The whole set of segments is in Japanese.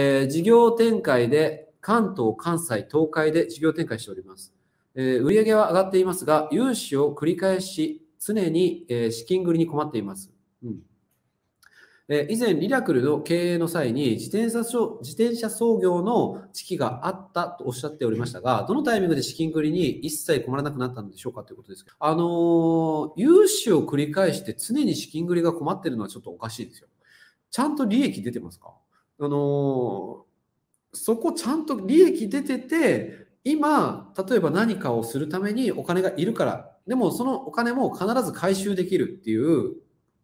えー、事業展開で関東、関西、東海で事業展開しております。えー、売上は上がっていますが、融資を繰り返し、常に、えー、資金繰りに困っています。うんえー、以前、リラクルの経営の際に自転車、自転車操業の時期があったとおっしゃっておりましたが、どのタイミングで資金繰りに一切困らなくなったのでしょうかということですけど、あの融資を繰り返して常に資金繰りが困ってるのはちょっとおかしいですよ。ちゃんと利益出てますかあのそこちゃんと利益出てて、今、例えば何かをするためにお金がいるから、でもそのお金も必ず回収できるっていう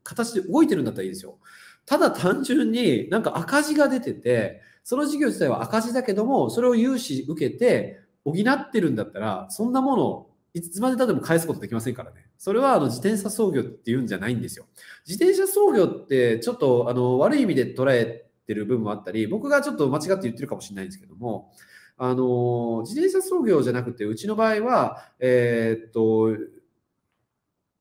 形で動いてるんだったらいいですよ。ただ単純になんか赤字が出てて、その事業自体は赤字だけども、それを融資受けて補ってるんだったら、そんなものをいつまでたっても返すことできませんからね。それはあの自転車操業っていうんじゃないんですよ。自転車操業ってちょっとあの悪い意味で捉えってる部分もあったり、僕がちょっと間違って言ってるかもしれないんですけども、あの自転車操業じゃなくて、うちの場合は、えー、っと、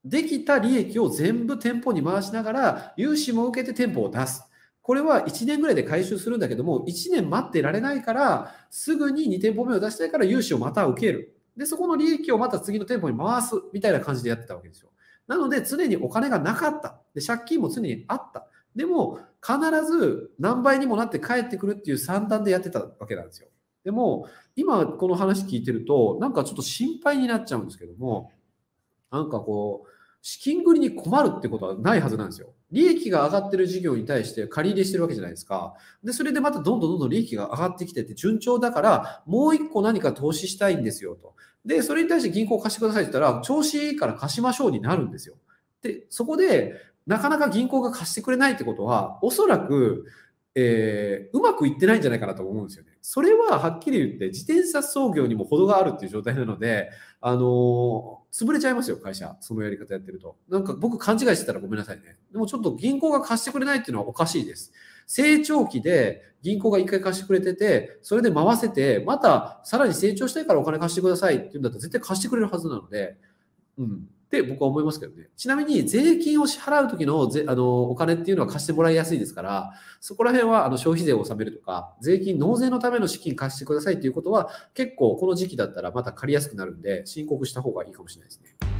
できた利益を全部店舗に回しながら、融資も受けて店舗を出す。これは1年ぐらいで回収するんだけども、1年待ってられないから、すぐに2店舗目を出したいから融資をまた受ける。で、そこの利益をまた次の店舗に回すみたいな感じでやってたわけですよ。なので、常にお金がなかった。で、借金も常にあった。でも、必ず何倍にもなって帰ってくるっていう算段でやってたわけなんですよ。でも、今この話聞いてると、なんかちょっと心配になっちゃうんですけども、なんかこう、資金繰りに困るってことはないはずなんですよ。利益が上がってる事業に対して借り入れしてるわけじゃないですか。で、それでまたどんどんどんどん利益が上がってきてて順調だから、もう一個何か投資したいんですよと。で、それに対して銀行貸してくださいって言ったら、調子いいから貸しましょうになるんですよ。で、そこで、なかなか銀行が貸してくれないってことは、おそらく、えー、うまくいってないんじゃないかなと思うんですよね。それははっきり言って、自転車操業にも程があるっていう状態なので、あのー、潰れちゃいますよ、会社。そのやり方やってると。なんか僕勘違いしてたらごめんなさいね。でもちょっと銀行が貸してくれないっていうのはおかしいです。成長期で銀行が一回貸してくれてて、それで回せて、またさらに成長したいからお金貸してくださいっていうんだったら絶対貸してくれるはずなので、うん。って僕は思いますけどね。ちなみに税金を支払う時のあのお金っていうのは貸してもらいやすいですから、そこら辺はあの消費税を納めるとか、税金、納税のための資金貸してくださいっていうことは、結構この時期だったらまた借りやすくなるんで、申告した方がいいかもしれないですね。